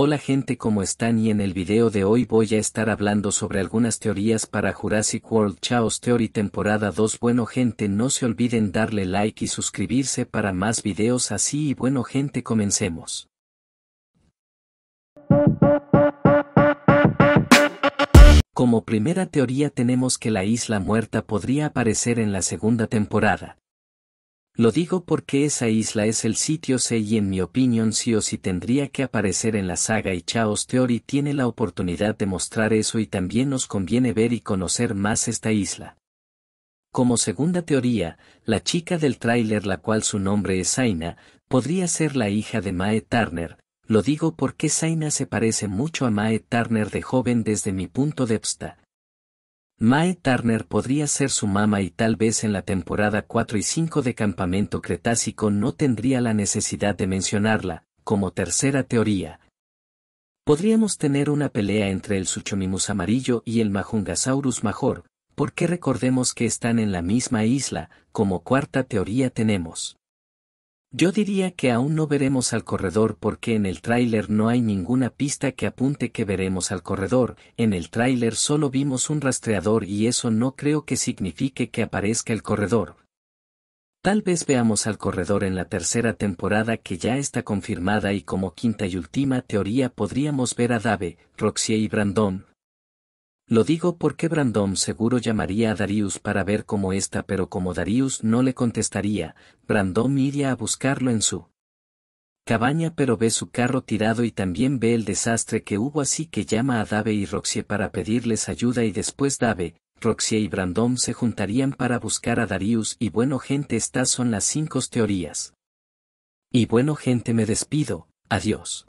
Hola gente cómo están y en el video de hoy voy a estar hablando sobre algunas teorías para Jurassic World Chaos Theory temporada 2 bueno gente no se olviden darle like y suscribirse para más videos así y bueno gente comencemos. Como primera teoría tenemos que la isla muerta podría aparecer en la segunda temporada. Lo digo porque esa isla es el sitio C y en mi opinión sí o sí tendría que aparecer en la saga y Chaos Theory tiene la oportunidad de mostrar eso y también nos conviene ver y conocer más esta isla. Como segunda teoría, la chica del tráiler la cual su nombre es Zaina, podría ser la hija de Mae Turner, lo digo porque Zaina se parece mucho a Mae Turner de joven desde mi punto de vista, Mae Turner podría ser su mama y tal vez en la temporada 4 y 5 de Campamento Cretácico no tendría la necesidad de mencionarla, como tercera teoría. Podríamos tener una pelea entre el Suchomimus amarillo y el Majungasaurus major, porque recordemos que están en la misma isla, como cuarta teoría tenemos. Yo diría que aún no veremos al corredor porque en el tráiler no hay ninguna pista que apunte que veremos al corredor, en el tráiler solo vimos un rastreador y eso no creo que signifique que aparezca el corredor. Tal vez veamos al corredor en la tercera temporada que ya está confirmada y como quinta y última teoría podríamos ver a Dave, Roxie y Brandon, lo digo porque Brandom seguro llamaría a Darius para ver cómo está, pero como Darius no le contestaría, Brandom iría a buscarlo en su cabaña, pero ve su carro tirado y también ve el desastre que hubo, así que llama a Dave y Roxie para pedirles ayuda y después Dave, Roxie y Brandom se juntarían para buscar a Darius y bueno gente, estas son las cinco teorías. Y bueno gente, me despido, adiós.